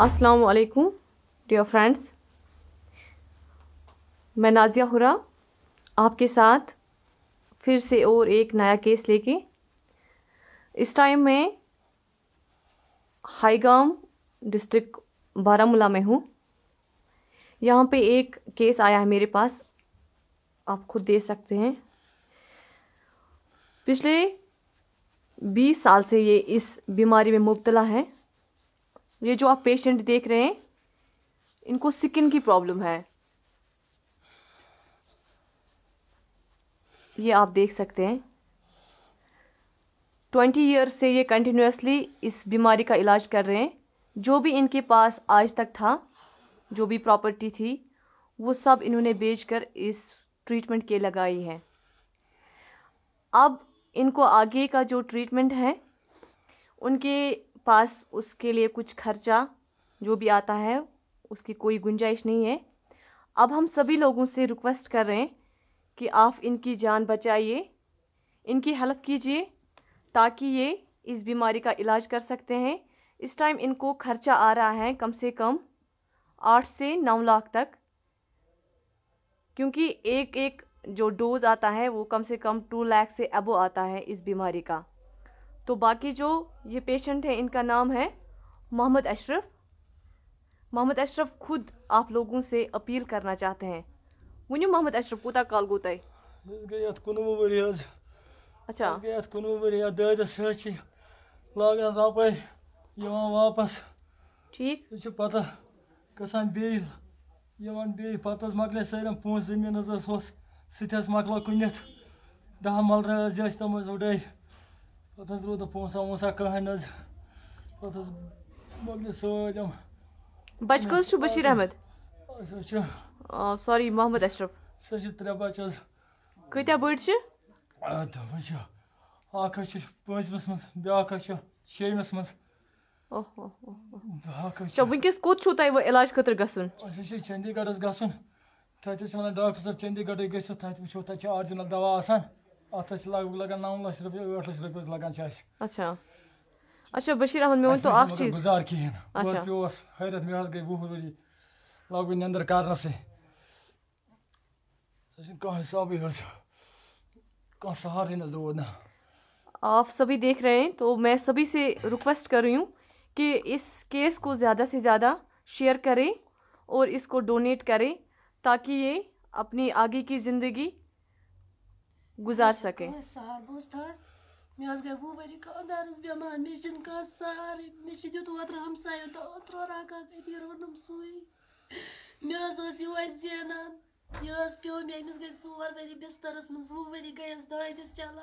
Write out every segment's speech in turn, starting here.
अस्सलाम वालेकुम dear friends मैं नाजिया हुरा आपके साथ फिर से और एक नया केस लेके इस टाइम मैं हाईगाम डिस्ट्रिक्ट बारामूला में हूँ यहाँ पे एक केस आया है मेरे पास आप खुद दे सकते हैं पिछले बीस साल से ये इस बीमारी में मुबतला है ये जो आप पेशेंट देख रहे हैं इनको स्किन की प्रॉब्लम है ये आप देख सकते हैं ट्वेंटी ईयर्स से ये कंटिन्यूसली इस बीमारी का इलाज कर रहे हैं जो भी इनके पास आज तक था जो भी प्रॉपर्टी थी वो सब इन्होंने बेचकर इस ट्रीटमेंट के लगाई है अब इनको आगे का जो ट्रीटमेंट है उनके पास उसके लिए कुछ खर्चा जो भी आता है उसकी कोई गुंजाइश नहीं है अब हम सभी लोगों से रिक्वेस्ट कर रहे हैं कि आप इनकी जान बचाइए इनकी हेल्प कीजिए ताकि ये इस बीमारी का इलाज कर सकते हैं इस टाइम इनको खर्चा आ रहा है कम से कम आठ से नौ लाख तक क्योंकि एक एक जो डोज आता है वो कम से कम टू लाख से अबो आता है इस बीमारी का तो बाकी जो ये पेशेंट हैं इनका नाम है मोहम्मद अशरफ मोहम्मद अशरफ खुद आप लोगों से अपील करना चाहते हैं वो मोहम्मद अशरफ कूत कल गो तय अच्छा वापस ठीक मकल सारे मल Todas lutas, Ponsa, Monsa, Kahnas. Todas Magna Söylem. Başkası şu Başir Ahmet. Sorry, Mahmut Ashraf. Saçı trebaçaz. Kıyta bırçı? Tabaçı. Akaçı, bırç mısınız? Bir akaçı, şey misiniz? Oh, oh, oh. Ço, wünkes ko't çu tay ilaç katır gasun? Aşı şey, şey, Çendigar'ız gasun. Tatı çana doktor sahip Çendigar'a geçiyor. Tatı bu çoğu tatı orijinal dava asan. अथ حظ چھِ لگ big لگان نو لَچھ رۄپیہِ ٲٹھ لَچھ رۄپیہِ حظ لگان چھِ اَسہِ اچھا اچھا بشیٖر احمد مےٚ ؤنۍتو اَکھ چیٖز گُزار کِہیٖنۍ بہٕ حظ پیوٚوُس حٲرِتھ مےٚ حظ گٔے وُہ ؤری لگ بہٕ نیٚنٛدٕر کَرنَسٕے سُہ چھِنہٕ کانٛہہ حِسابٕے حظ کانٛہہ سہارٕے نہ حظ روٗد نہٕ आप सभी देख रहे हैं तो मैं सभी से रिक्वेस्ट कर रही हूँ कि इस केस को ज़्यादा से ज़्यादा शेयर करें और इसको डोनेट करें ताकि ये अपनी आगे की ज़िंदगी گُزار سکے سہل بہٕ حظ تھَس مےٚ حظ گٔے وُہ ؤری خانٛدارَس بٮ۪مار مےٚ چھِنہٕ کانٛہہ سہارٕے مےٚ چھِ دیُت اوترٕ ہمسایو تہٕ اوترٕ رَقا أتی روٚٹنَم سُے مےٚ حظ اوس یِہوٚے زینان یہِ حظ پیوٚو مےٚ أمِس گٔے ژور ؤری بِستَرَس منٛز وُہ ؤری گٔیَس دٲدِس چَلان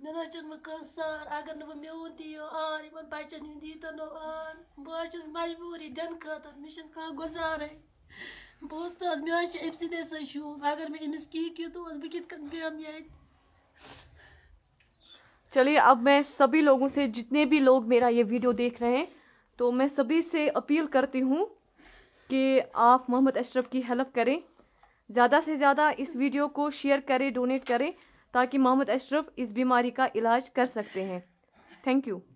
مےٚ نہ حظ چھِنہٕ وۄنۍ کانٛہہ سار اگر نہٕ وۄنۍ میون تہِ یہِ آر یِمَن بَچَن ہُنٛد یی تَنو آر بہٕ حظ چھَس مجبوٗری دِنہٕ خٲطرٕ مےٚ چھِنہٕ کانٛہہ گُزارٕے بہٕ اُستاد مےٚ حظ چھِ أمۍ سٕنٛدے سۭتۍ شوق اگر مےٚ أمِس کیک یہِ دۄہَس بہٕ کِتھ کٔنۍ بیٚہمہٕ ییٚتہِ चलिए अब मैं सभी लोगों से जितने भी लोग मेरा ये वीडियो देख रहे हैं तो मैं सभी से अपील करती हूँ कि आप मोहम्मद अशरफ की हेल्प करें ज़्यादा से ज़्यादा इस वीडियो को शेयर करें डोनेट करें ताकि मोहम्मद अशरफ इस बीमारी का इलाज कर सकते हैं थैंक यू